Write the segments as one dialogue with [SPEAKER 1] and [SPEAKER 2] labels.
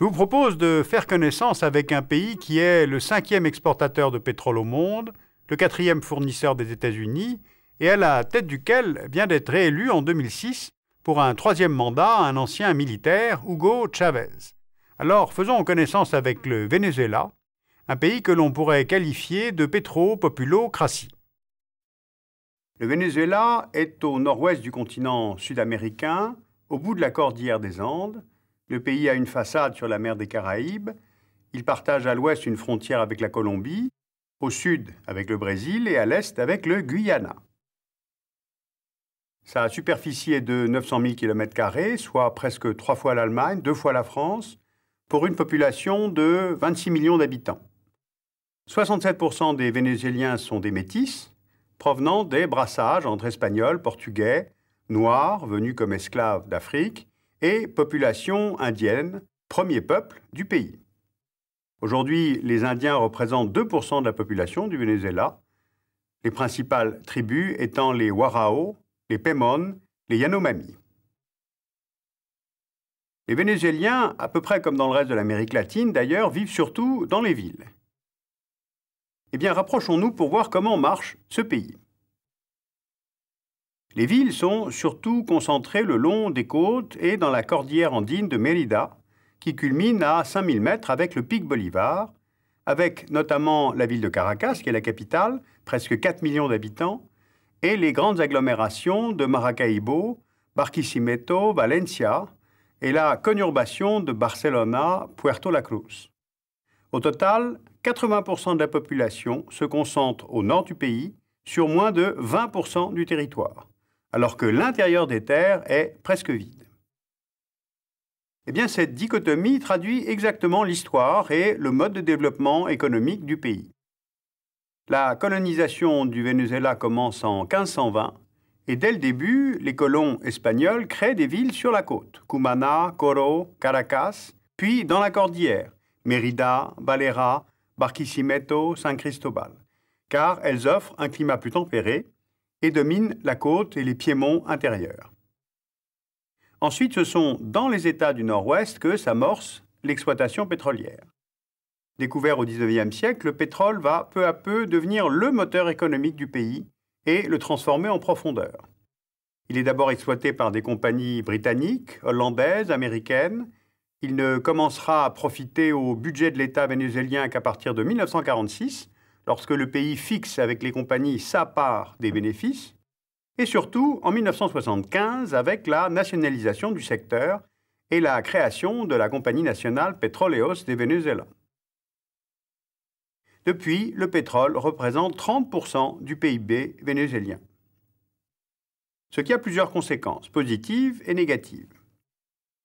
[SPEAKER 1] Je vous propose de faire connaissance avec un pays qui est le cinquième exportateur de pétrole au monde, le quatrième fournisseur des États-Unis, et à la tête duquel vient d'être réélu en 2006 pour un troisième mandat un ancien militaire, Hugo Chavez. Alors faisons connaissance avec le Venezuela, un pays que l'on pourrait qualifier de pétro-populocratie. Le Venezuela est au nord-ouest du continent sud-américain, au bout de la cordillère des Andes, le pays a une façade sur la mer des Caraïbes. Il partage à l'ouest une frontière avec la Colombie, au sud avec le Brésil et à l'est avec le Guyana. Sa superficie est de 900 000 km, soit presque trois fois l'Allemagne, deux fois la France, pour une population de 26 millions d'habitants. 67% des Vénézuéliens sont des métis, provenant des brassages entre Espagnols, Portugais, Noirs, venus comme esclaves d'Afrique, et population indienne, premier peuple du pays. Aujourd'hui, les Indiens représentent 2% de la population du Venezuela, les principales tribus étant les Warao, les Pemon, les Yanomami. Les Vénézuéliens, à peu près comme dans le reste de l'Amérique latine d'ailleurs, vivent surtout dans les villes. Eh bien, rapprochons-nous pour voir comment marche ce pays. Les villes sont surtout concentrées le long des côtes et dans la cordillère andine de Mérida, qui culmine à 5000 mètres avec le pic Bolivar, avec notamment la ville de Caracas, qui est la capitale, presque 4 millions d'habitants, et les grandes agglomérations de Maracaibo, Barquisimeto, Valencia, et la conurbation de Barcelona, Puerto La Cruz. Au total, 80% de la population se concentre au nord du pays, sur moins de 20% du territoire alors que l'intérieur des terres est presque vide. Eh bien, cette dichotomie traduit exactement l'histoire et le mode de développement économique du pays. La colonisation du Venezuela commence en 1520 et dès le début, les colons espagnols créent des villes sur la côte, Cumana, Coro, Caracas, puis dans la cordillère, Mérida, Valera, Barquisimeto, San Cristobal, car elles offrent un climat plus tempéré et domine la côte et les piémonts intérieurs. Ensuite, ce sont dans les États du Nord-Ouest que s'amorce l'exploitation pétrolière. Découvert au XIXe siècle, le pétrole va peu à peu devenir le moteur économique du pays et le transformer en profondeur. Il est d'abord exploité par des compagnies britanniques, hollandaises, américaines. Il ne commencera à profiter au budget de l'État vénézuélien qu'à partir de 1946 lorsque le pays fixe avec les compagnies sa part des bénéfices, et surtout en 1975 avec la nationalisation du secteur et la création de la Compagnie nationale Petróleos de Venezuela. Depuis, le pétrole représente 30% du PIB vénézuélien, ce qui a plusieurs conséquences positives et négatives.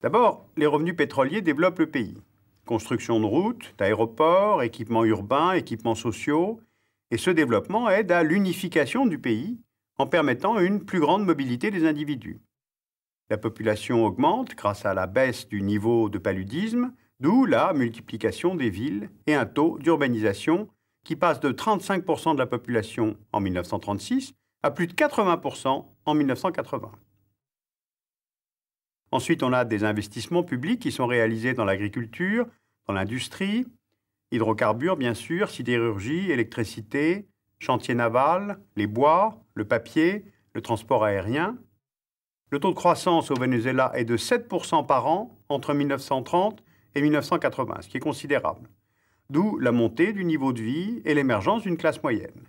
[SPEAKER 1] D'abord, les revenus pétroliers développent le pays construction de routes, d'aéroports, équipements urbains, équipements sociaux, et ce développement aide à l'unification du pays en permettant une plus grande mobilité des individus. La population augmente grâce à la baisse du niveau de paludisme, d'où la multiplication des villes et un taux d'urbanisation qui passe de 35% de la population en 1936 à plus de 80% en 1980. Ensuite, on a des investissements publics qui sont réalisés dans l'agriculture, dans l'industrie, hydrocarbures bien sûr, sidérurgie, électricité, chantier naval, les bois, le papier, le transport aérien. Le taux de croissance au Venezuela est de 7% par an entre 1930 et 1980, ce qui est considérable. D'où la montée du niveau de vie et l'émergence d'une classe moyenne.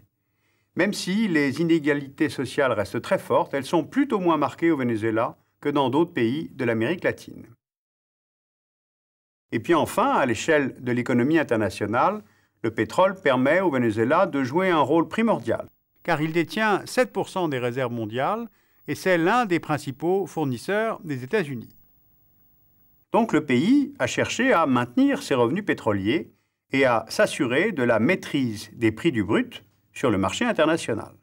[SPEAKER 1] Même si les inégalités sociales restent très fortes, elles sont plutôt moins marquées au Venezuela que dans d'autres pays de l'Amérique latine. Et puis enfin, à l'échelle de l'économie internationale, le pétrole permet au Venezuela de jouer un rôle primordial, car il détient 7% des réserves mondiales et c'est l'un des principaux fournisseurs des États-Unis. Donc le pays a cherché à maintenir ses revenus pétroliers et à s'assurer de la maîtrise des prix du brut sur le marché international.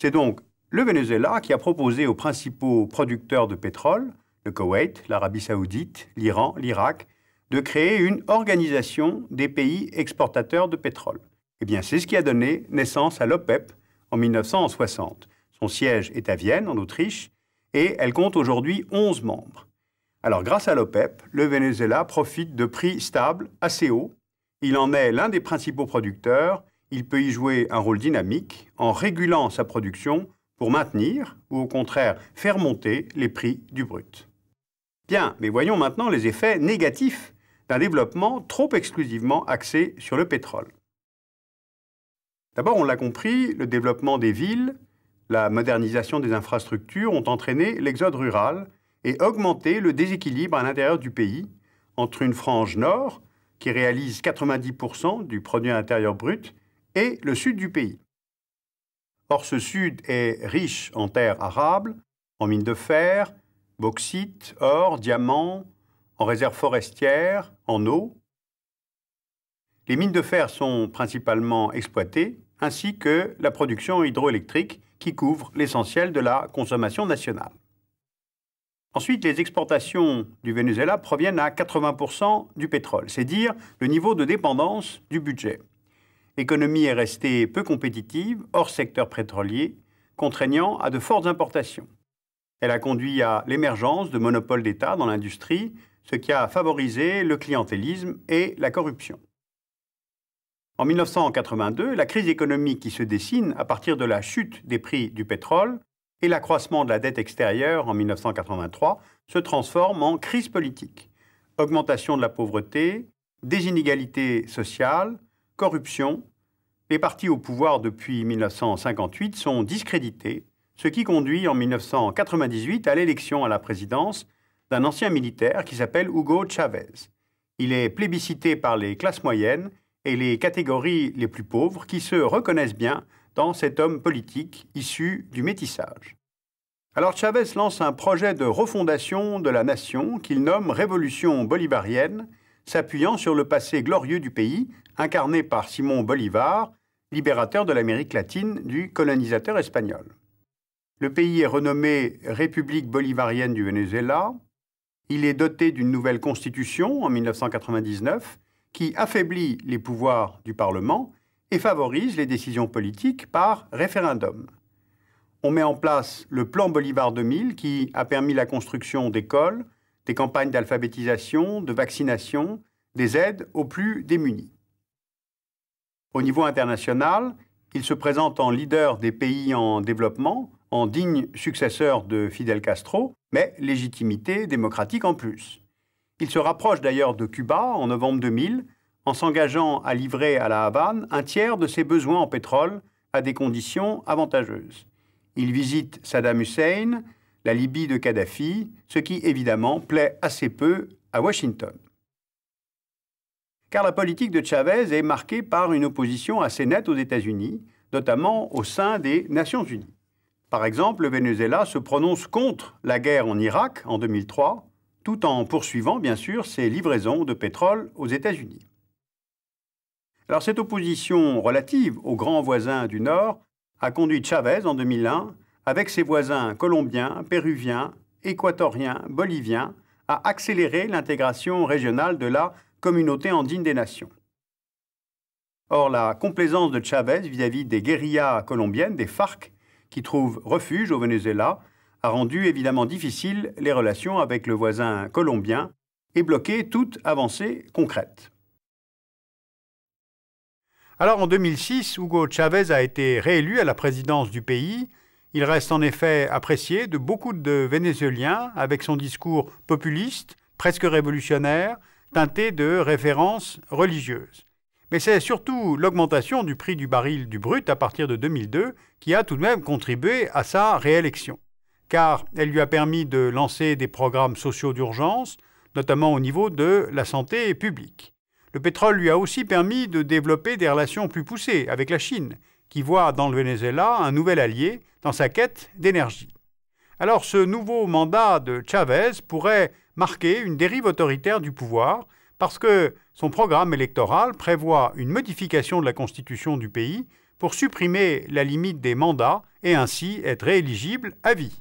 [SPEAKER 1] C'est donc le Venezuela qui a proposé aux principaux producteurs de pétrole, le Koweït, l'Arabie saoudite, l'Iran, l'Irak, de créer une organisation des pays exportateurs de pétrole. Eh bien, c'est ce qui a donné naissance à l'OPEP en 1960. Son siège est à Vienne, en Autriche, et elle compte aujourd'hui 11 membres. Alors, grâce à l'OPEP, le Venezuela profite de prix stables assez hauts. Il en est l'un des principaux producteurs. Il peut y jouer un rôle dynamique en régulant sa production pour maintenir ou au contraire faire monter les prix du brut. Bien, mais voyons maintenant les effets négatifs d'un développement trop exclusivement axé sur le pétrole. D'abord, on l'a compris, le développement des villes, la modernisation des infrastructures ont entraîné l'exode rural et augmenté le déséquilibre à l'intérieur du pays entre une frange nord, qui réalise 90% du produit intérieur brut, et le sud du pays. Or, ce sud est riche en terres arables, en mines de fer, bauxite, or, diamants, en réserves forestières, en eau. Les mines de fer sont principalement exploitées, ainsi que la production hydroélectrique qui couvre l'essentiel de la consommation nationale. Ensuite, les exportations du Venezuela proviennent à 80% du pétrole, c'est dire le niveau de dépendance du budget l'économie est restée peu compétitive hors secteur pétrolier, contraignant à de fortes importations. Elle a conduit à l'émergence de monopoles d'État dans l'industrie, ce qui a favorisé le clientélisme et la corruption. En 1982, la crise économique qui se dessine à partir de la chute des prix du pétrole et l'accroissement de la dette extérieure en 1983 se transforme en crise politique. Augmentation de la pauvreté, des inégalités sociales, corruption, les partis au pouvoir depuis 1958 sont discrédités, ce qui conduit en 1998 à l'élection à la présidence d'un ancien militaire qui s'appelle Hugo Chavez. Il est plébiscité par les classes moyennes et les catégories les plus pauvres qui se reconnaissent bien dans cet homme politique issu du métissage. Alors Chavez lance un projet de refondation de la nation qu'il nomme Révolution bolivarienne, s'appuyant sur le passé glorieux du pays, incarné par Simon Bolivar, libérateur de l'Amérique latine du colonisateur espagnol. Le pays est renommé République bolivarienne du Venezuela. Il est doté d'une nouvelle constitution en 1999 qui affaiblit les pouvoirs du Parlement et favorise les décisions politiques par référendum. On met en place le plan Bolivar 2000 qui a permis la construction d'écoles, des campagnes d'alphabétisation, de vaccination, des aides aux plus démunis. Au niveau international, il se présente en leader des pays en développement, en digne successeur de Fidel Castro, mais légitimité démocratique en plus. Il se rapproche d'ailleurs de Cuba en novembre 2000 en s'engageant à livrer à la Havane un tiers de ses besoins en pétrole à des conditions avantageuses. Il visite Saddam Hussein, la Libye de Kadhafi, ce qui évidemment plaît assez peu à Washington car la politique de Chavez est marquée par une opposition assez nette aux États-Unis, notamment au sein des Nations Unies. Par exemple, le Venezuela se prononce contre la guerre en Irak en 2003, tout en poursuivant bien sûr ses livraisons de pétrole aux États-Unis. Alors cette opposition relative aux grands voisins du Nord a conduit Chavez en 2001, avec ses voisins colombiens, péruviens, équatoriens, boliviens, à accélérer l'intégration régionale de la communauté andine des nations. Or, la complaisance de Chavez vis-à-vis des guérillas colombiennes, des FARC, qui trouvent refuge au Venezuela, a rendu évidemment difficile les relations avec le voisin colombien et bloqué toute avancée concrète. Alors en 2006, Hugo Chavez a été réélu à la présidence du pays. Il reste en effet apprécié de beaucoup de Vénézuéliens avec son discours populiste, presque révolutionnaire, teintée de références religieuses. Mais c'est surtout l'augmentation du prix du baril du brut à partir de 2002 qui a tout de même contribué à sa réélection, car elle lui a permis de lancer des programmes sociaux d'urgence, notamment au niveau de la santé publique. Le pétrole lui a aussi permis de développer des relations plus poussées avec la Chine, qui voit dans le Venezuela un nouvel allié dans sa quête d'énergie alors ce nouveau mandat de Chavez pourrait marquer une dérive autoritaire du pouvoir, parce que son programme électoral prévoit une modification de la constitution du pays pour supprimer la limite des mandats et ainsi être rééligible à vie.